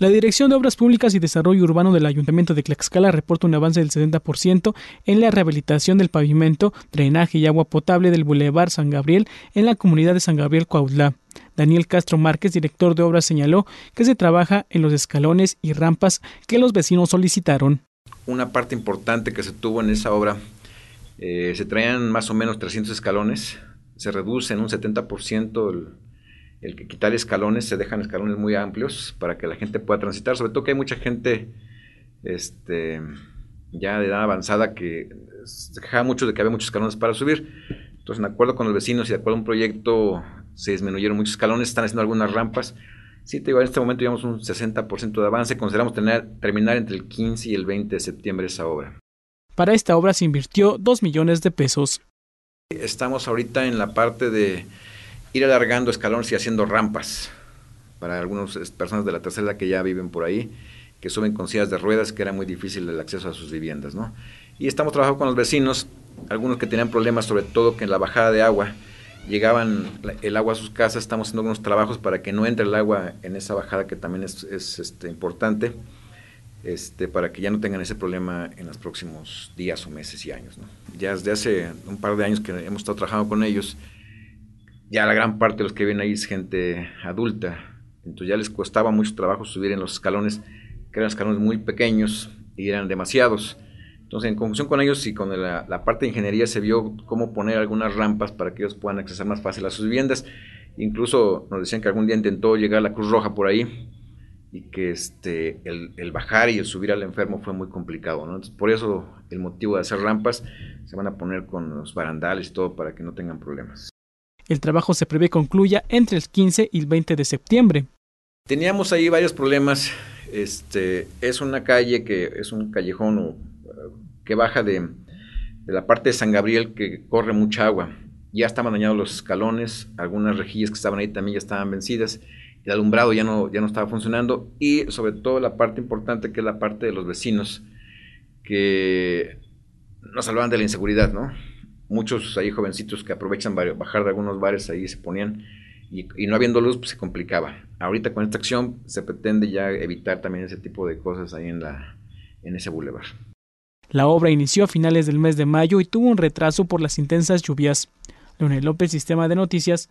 La Dirección de Obras Públicas y Desarrollo Urbano del Ayuntamiento de Tlaxcala reporta un avance del 70% en la rehabilitación del pavimento, drenaje y agua potable del Boulevard San Gabriel en la comunidad de San Gabriel Cuautla. Daniel Castro Márquez, director de obras, señaló que se trabaja en los escalones y rampas que los vecinos solicitaron. Una parte importante que se tuvo en esa obra, eh, se traían más o menos 300 escalones, se reduce en un 70% el el que quitar escalones, se dejan escalones muy amplios para que la gente pueda transitar, sobre todo que hay mucha gente este, ya de edad avanzada que se quejaba mucho de que había muchos escalones para subir. Entonces, en acuerdo con los vecinos y de acuerdo a un proyecto, se disminuyeron muchos escalones, están haciendo algunas rampas. Sí, te digo, en este momento llevamos un 60% de avance, consideramos tener, terminar entre el 15 y el 20 de septiembre esa obra. Para esta obra se invirtió 2 millones de pesos. Estamos ahorita en la parte de ir alargando escalones y haciendo rampas para algunas personas de la tercera que ya viven por ahí, que suben con sillas de ruedas, que era muy difícil el acceso a sus viviendas, ¿no? Y estamos trabajando con los vecinos, algunos que tenían problemas, sobre todo que en la bajada de agua llegaban el agua a sus casas, estamos haciendo algunos trabajos para que no entre el agua en esa bajada que también es, este, importante, este, para que ya no tengan ese problema en los próximos días o meses y años. Ya desde hace un par de años que hemos estado trabajando con ellos, ya la gran parte de los que viven ahí es gente adulta, entonces ya les costaba mucho trabajo subir en los escalones, que eran escalones muy pequeños y eran demasiados. Entonces, en conjunción con ellos y con la, parte de ingeniería, se vio cómo poner algunas rampas para que ellos puedan acceder más fácil a sus viviendas. Incluso nos decían que algún día intentó llegar a la Cruz Roja por ahí y que este, el, bajar y el subir al enfermo fue muy complicado. por eso el motivo de hacer rampas se van a poner con los barandales y todo para que no tengan problemas. El trabajo se prevé concluya entre el 15 y el 20 de septiembre. Teníamos ahí varios problemas. Este, es una calle que es un callejón eh, que baja de, la parte de San Gabriel que corre mucha agua. Ya estaban dañados los escalones, algunas rejillas que estaban ahí también ya estaban vencidas, el alumbrado ya no, ya no estaba funcionando y sobre todo la parte importante que es la parte de los vecinos que nos salvan de la inseguridad, ¿no? muchos ahí jovencitos que aprovechan bajar de algunos bares ahí se ponían y, no habiendo luz pues, se complicaba. Ahorita con esta acción se pretende ya evitar también ese tipo de cosas ahí en, la, en ese bulevar. La obra inició a finales del mes de mayo y tuvo un retraso por las intensas lluvias. Leonel López, Sistema de Noticias,